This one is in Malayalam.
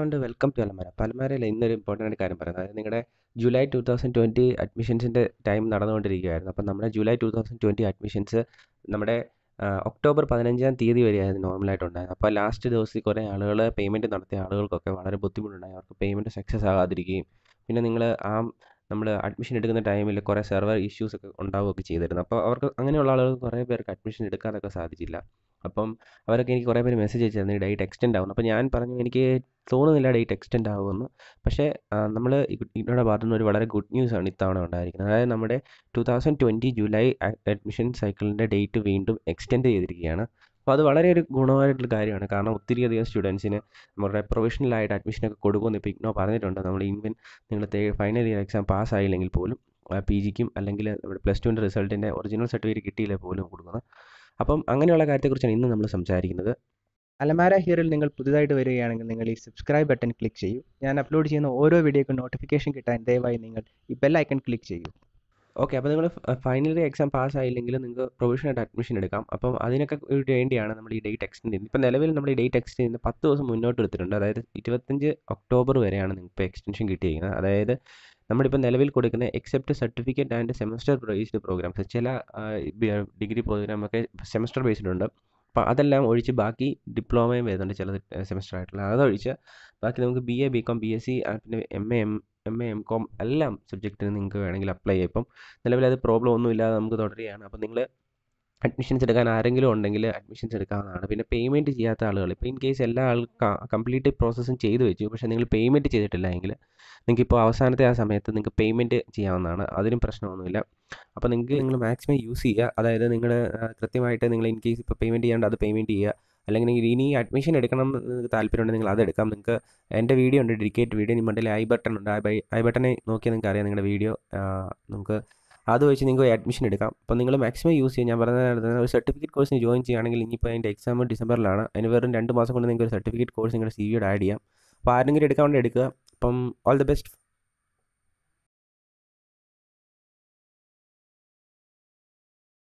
കൊണ്ട് വെൽക്കം ടു അലമാര പലമാരയിൽ ഇന്നൊരു ഇമ്പോർട്ടൻ്റ് കാര്യം പറയുന്നത് അതായത് നിങ്ങളുടെ ജൂലൈ ടു തൗസൻഡ് ട്വൻറ്റി അഡ്മിഷൻസിൻ്റെ ടൈം നടന്നുകൊണ്ടിരിക്കുകയായിരുന്നു അപ്പം നമ്മുടെ July two thousand twenty admissions നമ്മുടെ ഒക്ടോബർ പതിനഞ്ചാം തീയതി വരെയായിരുന്നു നോർമലായിട്ടുണ്ടായത് അപ്പോൾ ലാസ്റ്റ് ദിവസത്തിൽ കുറേ ആളുകൾ പേയ്മെൻറ്റ് നടത്തിയ ആളുകൾക്കൊക്കെ വളരെ ബുദ്ധിമുട്ടുണ്ടായി അവർക്ക് പേയ്മെൻറ്റ് സക്സസ് ആകാതിരിക്കുകയും പിന്നെ നിങ്ങൾ ആ നമ്മൾ അഡ്മിഷൻ എടുക്കുന്ന ടൈമിൽ കുറേ സെർവർ ഇഷ്യൂസ് ഒക്കെ ഉണ്ടാവുകയൊക്കെ ചെയ്തിരുന്നു അപ്പോൾ അവർക്ക് അങ്ങനെയുള്ള ആളുകൾ കുറേ പേർക്ക് അഡ്മിഷൻ എടുക്കാനൊക്കെ സാധിച്ചില്ല അപ്പം അവരൊക്കെ എനിക്ക് കുറേ പേര് മെസ്സേജ് അയച്ചായിരുന്നു ഈ ഡേറ്റ് എക്സ്റ്റെൻഡ് ആവുമെന്ന് അപ്പോൾ ഞാൻ പറഞ്ഞു എനിക്ക് തോന്നുന്നില്ല ഡേറ്റ് എക്സ്റ്റെൻഡ് ആവുമെന്ന് പക്ഷേ നമ്മൾ ഇവിടെ പറഞ്ഞ ഒരു വളരെ ഗുഡ് ന്യൂസ് ആണ് ഇത്തവണ ഉണ്ടായിരിക്കുന്നത് അതായത് നമ്മുടെ two thousand twenty July admission സൈക്കിളിൻ്റെ ഡേറ്റ് വീണ്ടും എക്സ്റ്റെൻഡ് ചെയ്തിരിക്കുകയാണ് അപ്പോൾ അത് വളരെ ഒരു ഗുണമായിട്ടുള്ള കാര്യമാണ് കാരണം ഒത്തിരി അധികം സ്റ്റുഡൻസിന് നമ്മുടെ പ്രൊഫഷണലായിട്ട് അഡ്മിഷനൊക്കെ കൊടുക്കുമെന്ന് ഇപ്പോൾ ഇഗ്നോ പറഞ്ഞിട്ടുണ്ട് നമ്മൾ ഇൻവെൻ നിങ്ങൾ ഫൈനൽ ഇയർ എക്സാം പാസ്സായില്ലെങ്കിൽ പോലും പി ജിക്കും അല്ലെങ്കിൽ നമ്മുടെ പ്ലസ് ടുവിൻ്റെ റിസൾട്ടിൻ്റെ ഒറിജിനൽ സർട്ടിഫിക്കറ്റ് കിട്ടിയില്ലേ പോലും കൊടുക്കുന്നത് അപ്പം അങ്ങനെയുള്ള കാര്യത്തെക്കുറിച്ചാണ് ഇന്ന് നമ്മൾ സംസാരിക്കുന്നത് അലമാര ഹിയറിൽ നിങ്ങൾ പുതുതായിട്ട് വരികയാണെങ്കിൽ നിങ്ങൾ ഈ സബ്സ്ക്രൈബ് ബട്ടൺ ക്ലിക്ക് ചെയ്യൂ ഞാൻ അപ്ലോഡ് ചെയ്യുന്ന ഓരോ വീഡിയോക്കും നോട്ടിഫിക്കേഷൻ കിട്ടാൻ ദയവായി നിങ്ങൾ ഈ ബെൽ ഐക്കൺ ക്ലിക്ക് ചെയ്യൂ ഓക്കെ അപ്പോൾ നിങ്ങൾ ഫൈനൽ ഇയർ എക്സാം പാസ് ആയില്ലെങ്കിൽ നിങ്ങൾക്ക് പ്രൊവിഷനായിട്ട് അഡ്മിഷൻ എടുക്കാം അപ്പം അതിനൊക്കെ വേണ്ടിയാണ് നമ്മൾ ഈ ഡേറ്റ് എക്സ്റ്റെൻഡ് ചെയ്യുന്നത് ഇപ്പോൾ നിലവിൽ നമ്മൾ ഈ ഡേറ്റ് എക്സ്റ്റെൻഡ് ചെയ്യുന്നത് പത്ത് ദിവസം മുന്നോട്ട് എടുത്തിട്ടുണ്ട് അതായത് ഇരുപത്തഞ്ച് ഒക്ടോബർ വരെയാണ് നിങ്ങൾക്ക് ഇപ്പോൾ എക്സ്റ്റൻഷൻ കിട്ടിയിരിക്കുന്നത് അതായത് നമ്മളിപ്പോൾ നിലവിൽ കൊടുക്കുന്ന except certificate and semester based programs ചില ഡിഗ്രി പ്രോഗ്രാമൊക്കെ സെമസ്റ്റർ ബേസ്ഡ് ഉണ്ട് അപ്പോൾ അതെല്ലാം ഒഴിച്ച് ബാക്കി ഡിപ്ലോമയും വരുന്നുണ്ട് ചില സെമസ്റ്റർ ആയിട്ടുള്ള അതൊഴിച്ച് ബാക്കി നമുക്ക് B A B com B S C പിന്നെ M A M M A M com എല്ലാം സബ്ജക്റ്റിന് നിങ്ങൾക്ക് വേണമെങ്കിൽ അപ്ലൈ ചെയ്യാം ഇപ്പം നിലവിൽ അത് പ്രോബ്ലം ഒന്നുമില്ലാതെ നമുക്ക് തുടരുകയാണ് അപ്പോൾ നിങ്ങൾ അഡ്മിഷൻസ് എടുക്കാൻ ആരെങ്കിലും ഉണ്ടെങ്കിൽ അഡ്മിഷൻസ് എടുക്കാവുന്നതാണ് പിന്നെ പേയ്മെൻറ്റ് ചെയ്യാത്ത ആളുകൾ ഇപ്പോൾ ഇൻ കേസ് എല്ലാ ആൾ കംപ്ലീറ്റ് പ്രോസസ്സും ചെയ്തു വെച്ചു പക്ഷേ നിങ്ങൾ പേയ്മെൻറ്റ് ചെയ്തിട്ടില്ല എങ്കിൽ നിങ്ങൾക്ക് ഇപ്പോൾ അവസാനത്തെ ആ സമയത്ത് നിങ്ങൾക്ക് പേയ്മെൻറ്റ് ചെയ്യാവുന്നതാണ് അതിനും പ്രശ്നമൊന്നുമില്ല അപ്പോൾ നിങ്ങൾക്ക് നിങ്ങൾ മാക്സിമം യൂസ് ചെയ്യുക അതായത് നിങ്ങൾ കൃത്യമായിട്ട് നിങ്ങൾ ഇൻ കേസ് ഇപ്പോൾ പേയ്മെൻറ്റ് ചെയ്യാണ്ട് അത് പേയ്മെൻറ്റ് ചെയ്യുക അല്ലെങ്കിൽ നിങ്ങൾ ഇനി അഡ്മിഷൻ എടുക്കണം നിങ്ങൾക്ക് താല്പര്യമുണ്ടെങ്കിൽ നിങ്ങൾ അത് എടുക്കാം നിങ്ങൾക്ക് എൻ്റെ വീഡിയോ ഉണ്ട് ഡെഡിക്കേറ്റ് വീഡിയോ നിങ്ങളുടെ ഐ ബട്ടൺ ഉണ്ട് ഐ ബട്ടനെ നോക്കിയാൽ നിങ്ങൾക്ക് അറിയാം നിങ്ങളുടെ വീഡിയോ നമുക്ക് അത് വെച്ച് നിങ്ങൾക്ക് അഡ്മിഷൻ എടുക്കാം അപ്പോൾ നിങ്ങൾ മാക്സിമം യൂസ് ചെയ്യും ഞാൻ പറഞ്ഞ ഒരു സർട്ടിഫിക്കറ്റ് കോഴ്സിന് ജോയിൻ ചെയ്യുകയാണെങ്കിൽ ഇനിയിപ്പോൾ അതിൻ്റെ എക്സാം ഡിസംബറിലാണ് അതിന് വെറും രണ്ട് മാസം കൊണ്ട് നിങ്ങൾക്ക് ഒരു സർട്ടിഫിക്കറ്റ് കോഴ്സ് നിങ്ങളുടെ സി വിയുടെ ആഡ് ചെയ്യാം അപ്പോൾ ആരെങ്കിലും എടുക്കാൻ വേണ്ടി എടുക്കുക അപ്പം ഓൾ ദി ബെസ്റ്റ്